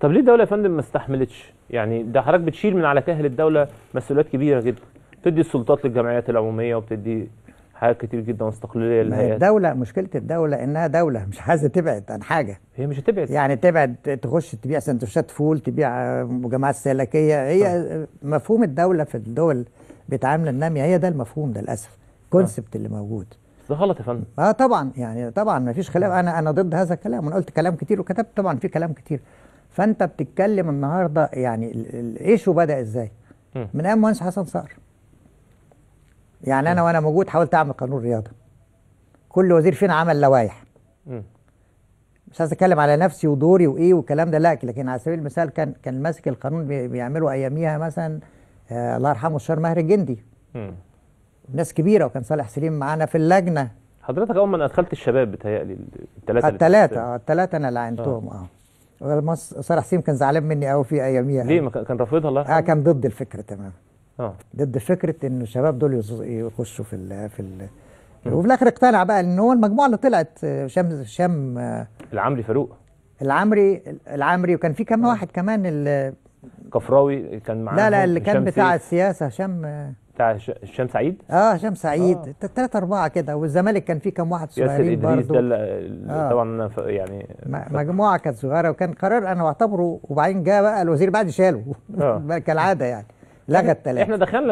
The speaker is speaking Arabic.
طب ليه الدوله يا فندم ما استحملتش؟ يعني ده حضرتك بتشيل من على كاهل الدوله مسؤوليات كبيره جدا بتدي السلطات للجمعيات العموميه وبتدي حاجات كتير جدا واستقلاليه للهيئات الدوله مشكله الدوله انها دوله مش عايزه تبعد عن حاجه هي مش هتبعد يعني تبعد تخش تبيع سندوتشات فول تبيع مجمعات آه، استهلاكيه هي صح. مفهوم الدوله في الدول بتعامل الناميه هي ده المفهوم ده للاسف الكونسبت آه. اللي موجود ده غلط يا فندم اه طبعا يعني طبعا ما فيش خلاف آه. انا انا ضد هذا الكلام انا قلت كلام كتير وكتبت طبعا في كلام كتير فانت بتتكلم النهارده يعني الايشو بدا ازاي؟ من ايام مهندس حسن صقر يعني انا وانا موجود حاولت اعمل قانون رياضه كل وزير فينا عمل لوائح مش عايز اتكلم على نفسي ودوري وايه والكلام ده لا لكن على سبيل المثال كان كان ماسك القانون بيعمله اياميها مثلا آه الله يرحمه الشهر ماهر الجندي ناس كبيره وكان صالح سليم معانا في اللجنه حضرتك اول ما ادخلت الشباب بتهيألي الثلاثه الثلاثه اه الثلاثه انا اللي عينتهم اه, آه. صالح سيم كان زعلان مني قوي في اياميها ليه ما كان رافضها الله آه، يرحمه اه كان ضد الفكره تماما اه ضد فكره ان الشباب دول يخشوا في الـ في الـ وفي الاخر اقتنع بقى ان هو المجموعه اللي طلعت شام شام العمري فاروق العمري العمري وكان في كم آه. واحد كمان كفراوي كان معاه لا لا اللي كان بتاع السياسه هشام بتاع هشام سعيد اه هشام سعيد آه. ثلاثة أربعة كده والزمالك كان فيه كام واحد صغيرين برضه ياسر إدريس ده آه. طبعا يعني مجموعة كانت صغيرة وكان قرار أنا بعتبره وبعدين جه بقى الوزير بعد شاله آه. كالعادة يعني لغى التلاتة احنا دخلنا